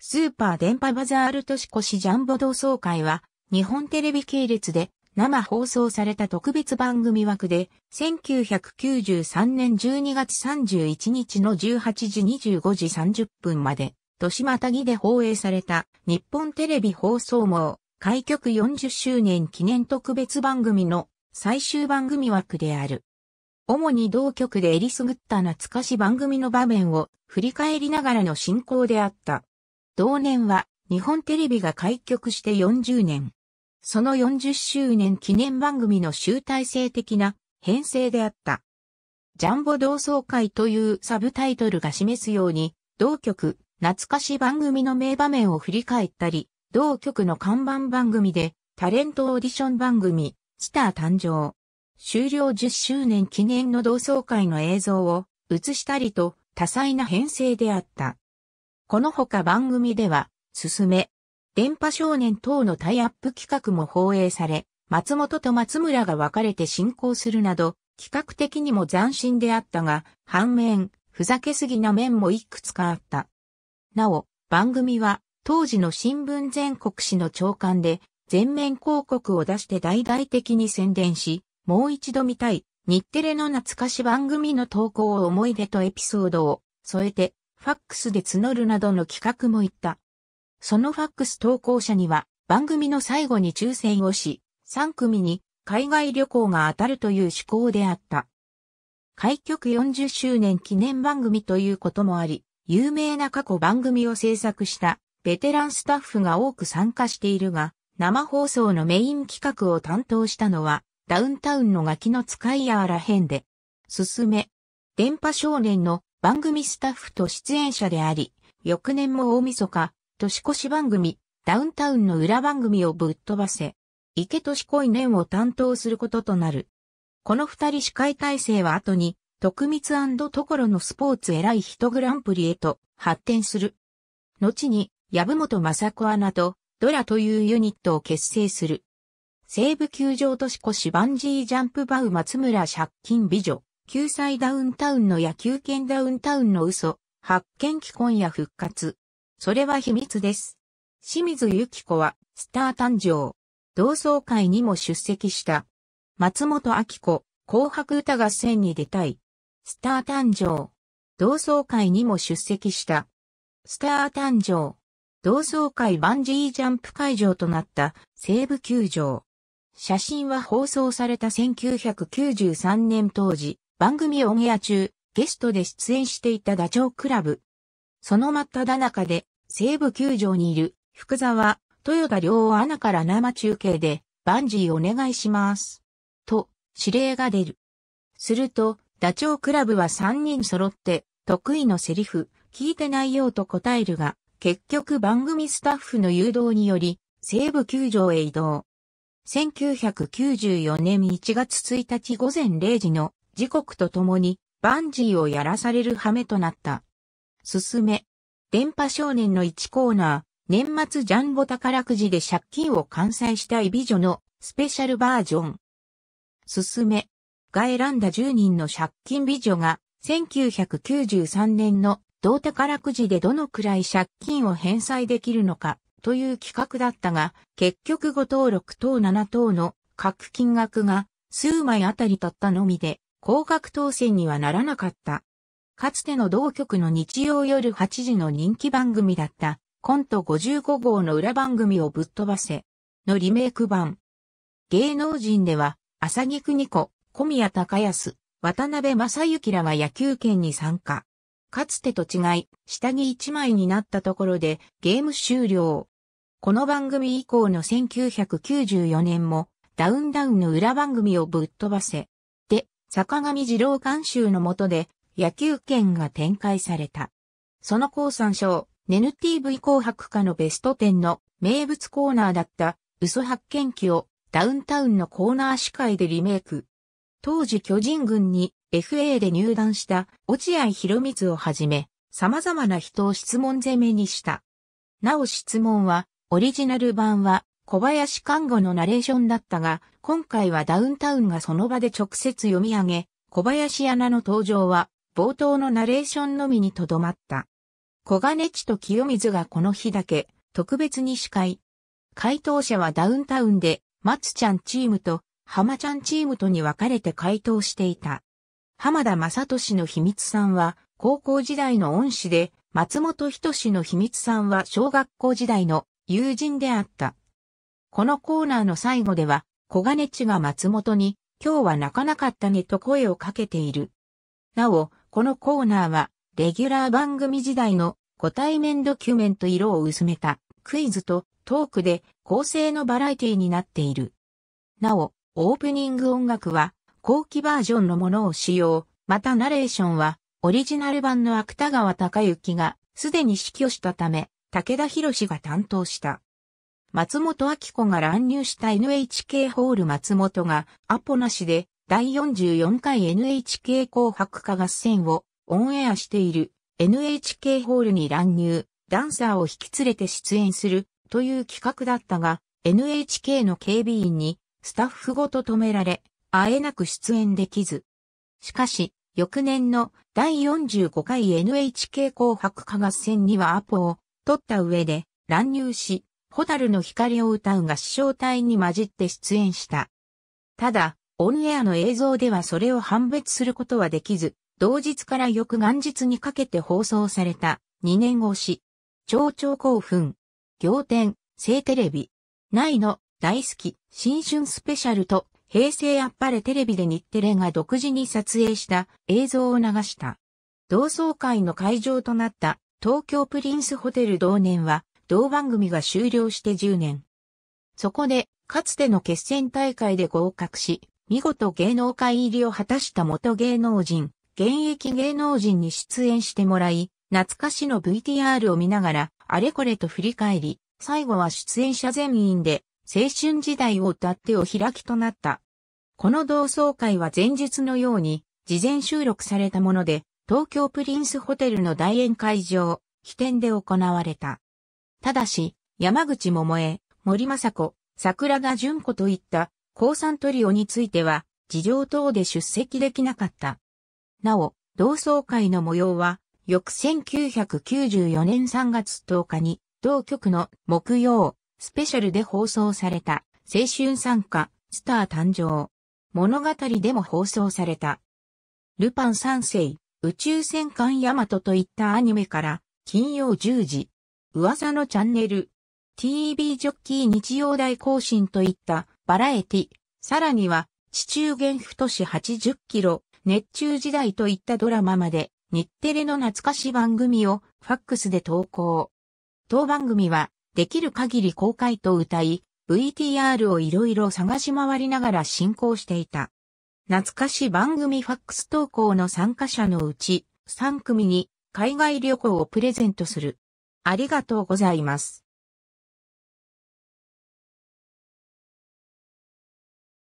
スーパー電波バザール年越しジャンボ同窓会は、日本テレビ系列で生放送された特別番組枠で、1993年12月31日の18時25時30分まで、年またぎで放映された日本テレビ放送網、開局40周年記念特別番組の最終番組枠である。主に同局でえりすぐった懐かし番組の場面を振り返りながらの進行であった。同年は日本テレビが開局して40年。その40周年記念番組の集大成的な編成であった。ジャンボ同窓会というサブタイトルが示すように、同局、懐かし番組の名場面を振り返ったり、同局の看板番組で、タレントオーディション番組、スター誕生。終了10周年記念の同窓会の映像を映したりと多彩な編成であった。この他番組では、すすめ、電波少年等のタイアップ企画も放映され、松本と松村が分かれて進行するなど、企画的にも斬新であったが、反面、ふざけすぎな面もいくつかあった。なお、番組は、当時の新聞全国紙の長官で、全面広告を出して大々的に宣伝し、もう一度見たい、日テレの懐かし番組の投稿を思い出とエピソードを添えて、ファックスで募るなどの企画も行った。そのファックス投稿者には番組の最後に抽選をし、3組に海外旅行が当たるという趣向であった。開局40周年記念番組ということもあり、有名な過去番組を制作したベテランスタッフが多く参加しているが、生放送のメイン企画を担当したのは、ダウンタウンのガキの使いやあら編で、すすめ、電波少年の番組スタッフと出演者であり、翌年も大晦日、年越し番組、ダウンタウンの裏番組をぶっ飛ばせ、池年恋年を担当することとなる。この二人司会体制は後に、徳光所のスポーツ偉い人グランプリへと発展する。後に、籔本雅子アナと、ドラというユニットを結成する。西武球場年越しバンジージャンプバウ松村借金美女。救済ダウンタウンの野球券ダウンタウンの嘘、発見既婚や復活。それは秘密です。清水由紀子は、スター誕生。同窓会にも出席した。松本明子、紅白歌合戦に出たい。スター誕生。同窓会にも出席した。スター誕生。同窓会バンジージャンプ会場となった西部球場。写真は放送された1993年当時、番組オンエア中、ゲストで出演していたダチョウクラブ。その真っ只中で、西武球場にいる、福沢、豊田良アナから生中継で、バンジーお願いします。と、指令が出る。すると、ダチョウクラブは3人揃って、得意のセリフ、聞いてないよと答えるが、結局番組スタッフの誘導により、西武球場へ移動。1994年1月1日午前0時の時刻とともにバンジーをやらされる羽目となった。すすめ。電波少年の1コーナー、年末ジャンボ宝くじで借金を完済したい美女のスペシャルバージョン。すすめ。が選んだ10人の借金美女が、1993年の同宝くじでどのくらい借金を返済できるのかという企画だったが、結局5等6等7等の各金額が数枚あたりたったのみで広角当選にはならなかった。かつての同局の日曜夜8時の人気番組だったコント55号の裏番組をぶっ飛ばせのリメイク版。芸能人では浅木に子、小宮隆康、渡辺正幸らは野球圏に参加。かつてと違い、下着1枚になったところでゲーム終了。この番組以降の1994年もダウンダウンの裏番組をぶっ飛ばせ、坂上二郎監修の下で野球券が展開された。その高参賞、NTV 紅白歌のベスト10の名物コーナーだった嘘発見記をダウンタウンのコーナー司会でリメイク。当時巨人軍に FA で入団した落合博光をはじめ、様々な人を質問攻めにした。なお質問は、オリジナル版は小林看護のナレーションだったが、今回はダウンタウンがその場で直接読み上げ、小林アナの登場は冒頭のナレーションのみにとどまった。小金地と清水がこの日だけ特別に司会。回答者はダウンタウンで、松ちゃんチームと浜ちゃんチームとに分かれて回答していた。浜田正俊の秘密さんは高校時代の恩師で、松本人志の秘密さんは小学校時代の友人であった。このコーナーの最後では、小金地が松本に、今日は泣かなかったねと声をかけている。なお、このコーナーは、レギュラー番組時代のご対面ドキュメント色を薄めたクイズとトークで構成のバラエティになっている。なお、オープニング音楽は後期バージョンのものを使用、またナレーションはオリジナル版の芥川隆之がすでに死去したため、武田博が担当した。松本明子が乱入した NHK ホール松本がアポなしで第44回 NHK 紅白歌合戦をオンエアしている NHK ホールに乱入、ダンサーを引き連れて出演するという企画だったが NHK の警備員にスタッフごと止められ、あえなく出演できず。しかし、翌年の第45回 NHK 紅白歌合戦にはアポを取った上で乱入し、ホタルの光を歌う合唱隊に混じって出演した。ただ、オンエアの映像ではそれを判別することはできず、同日から翌元日にかけて放送された2年越し。超超興奮。行天、聖テレビ。ないの、大好き、新春スペシャルと、平成あっぱれテレビで日テレが独自に撮影した映像を流した。同窓会の会場となった東京プリンスホテル同年は同番組が終了して10年。そこで、かつての決戦大会で合格し、見事芸能界入りを果たした元芸能人、現役芸能人に出演してもらい、懐かしの VTR を見ながら、あれこれと振り返り、最後は出演者全員で、青春時代を歌ってお開きとなった。この同窓会は前日のように、事前収録されたもので、東京プリンスホテルの大宴会場、起点で行われた。ただし、山口桃江、森雅子、桜田淳子といった高三トリオについては、事情等で出席できなかった。なお、同窓会の模様は、翌1994年3月10日に、同局の木曜、スペシャルで放送された、青春参加、スター誕生。物語でも放送された。ルパン三世、宇宙戦艦ヤマトといったアニメから、金曜10時、噂のチャンネル、TV ジョッキー日曜大更新といったバラエティ、さらには地中原都市80キロ、熱中時代といったドラマまで日テレの懐かし番組をファックスで投稿。当番組はできる限り公開と歌い、VTR をいろいろ探し回りながら進行していた。懐かし番組ファックス投稿の参加者のうち3組に海外旅行をプレゼントする。ありがとうございます。